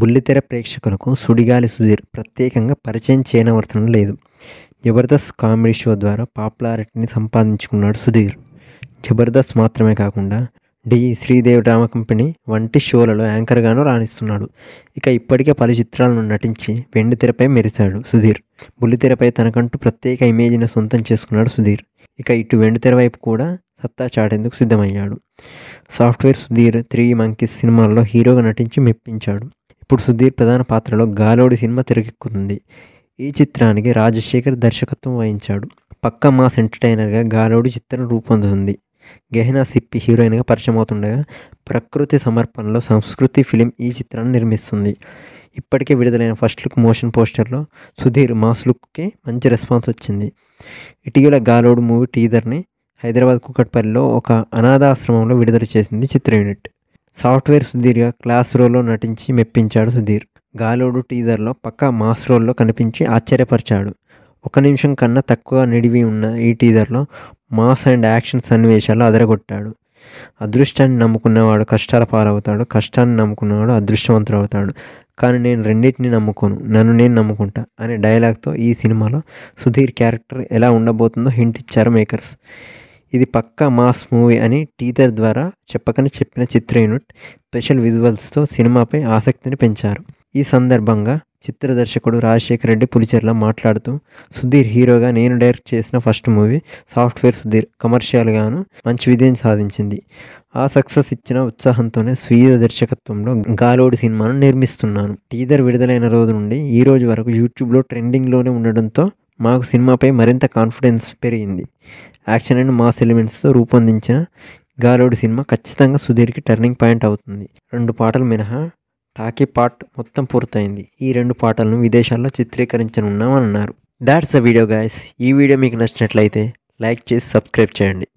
బుల్లితెర ప్రేక్షకులకు సుడిగాలి సుధీర్ ప్రత్యేకంగా పరిచయం చేయనవసరం లేదు జబర్దస్త్ కామెడీ షో ద్వారా పాపులారిటీని సంపాదించుకున్నాడు సుధీర్ జబర్దస్త్ మాత్రమే కాకుండా డి శ్రీదేవి డ్రామా కంపెనీ వంటి షోలలో యాంకర్గానూ రాణిస్తున్నాడు ఇక ఇప్పటికే పలు చిత్రాలను నటించి వెండితెరపై మెరిశాడు సుధీర్ బుల్లితెరపై తనకంటూ ప్రత్యేక ఇమేజ్ని సొంతం చేసుకున్నాడు సుధీర్ ఇక ఇటు వెండితెర వైపు కూడా సత్తా చాటేందుకు సిద్ధమయ్యాడు సాఫ్ట్వేర్ సుధీర్ త్రీ మంకీస్ సినిమాల్లో హీరోగా నటించి మెప్పించాడు ఇప్పుడు సుధీర్ ప్రధాన పాత్రలో గాలోడి సినిమా తెరకెక్కుతుంది ఈ చిత్రానికి రాజశేఖర్ దర్శకత్వం వహించాడు పక్క మాస్ ఎంటర్టైనర్గా గాలోడి చిత్రం రూపొందుతుంది గెహనా సిప్పి హీరోయిన్గా పరిచయం అవుతుండగా ప్రకృతి సమర్పణలో సంస్కృతి ఫిలిం ఈ చిత్రాన్ని నిర్మిస్తుంది ఇప్పటికే విడుదలైన ఫస్ట్ లుక్ మోషన్ పోస్టర్లో సుధీర్ మాస్ లుక్కి మంచి రెస్పాన్స్ వచ్చింది ఇటీవల గాలోడు మూవీ టీజర్ని హైదరాబాద్ కుకట్పల్లిలో ఒక అనాథాశ్రమంలో విడుదల చేసింది చిత్ర యూనిట్ సాఫ్ట్వేర్ సుధీర్గా క్లాస్ రోల్లో నటించి మెప్పించాడు సుధీర్ గాలోడు టీజర్లో పక్కా మాస్ రోల్లో కనిపించి ఆశ్చర్యపరిచాడు ఒక నిమిషం కన్నా తక్కువ నిడివి ఉన్న ఈ టీజర్లో మాస్ అండ్ యాక్షన్ సన్నివేశాలు అదరగొట్టాడు అదృష్టాన్ని నమ్ముకున్నవాడు కష్టాల పాలవుతాడు కష్టాన్ని నమ్ముకున్నవాడు అదృష్టవంతుడు అవుతాడు కానీ నేను రెండింటిని నమ్ముకోను నన్ను నేను నమ్ముకుంటా అనే డైలాగ్తో ఈ సినిమాలో సుధీర్ క్యారెక్టర్ ఎలా ఉండబోతుందో హింట్ ఇచ్చారు మేకర్స్ ఇది పక్కా మాస్ మూవీ అని టీజర్ ద్వారా చెప్పకని చెప్పిన చిత్ర యూనిట్ స్పెషల్ విజువల్స్తో సినిమాపై ఆసక్తిని పెంచారు ఈ సందర్భంగా చిత్ర దర్శకుడు రాజశేఖర్ రెడ్డి పులిచెర్ల మాట్లాడుతూ సుధీర్ హీరోగా నేను డైరెక్ట్ చేసిన ఫస్ట్ మూవీ సాఫ్ట్వేర్ సుధీర్ కమర్షియల్గాను మంచి విజయం సాధించింది ఆ సక్సెస్ ఇచ్చిన ఉత్సాహంతోనే స్వీయ దర్శకత్వంలో గాలోడి సినిమాను నిర్మిస్తున్నాను టీజర్ విడుదలైన రోజు నుండి ఈ రోజు వరకు యూట్యూబ్లో ట్రెండింగ్లోనే ఉండడంతో మాకు సినిమాపై మరింత కాన్ఫిడెన్స్ పెరిగింది యాక్షన్ అండ్ మాస్ ఎలిమెంట్స్తో రూపొందించిన గాలోడు సినిమా ఖచ్చితంగా సుధీర్కి టర్నింగ్ పాయింట్ అవుతుంది రెండు పాటలు మినహా టాకీ పార్ట్ మొత్తం పూర్తయింది ఈ రెండు పాటలను విదేశాల్లో అన్నారు దాట్స్ ద వీడియో గాయస్ ఈ వీడియో మీకు నచ్చినట్లయితే లైక్ చేసి సబ్స్క్రైబ్ చేయండి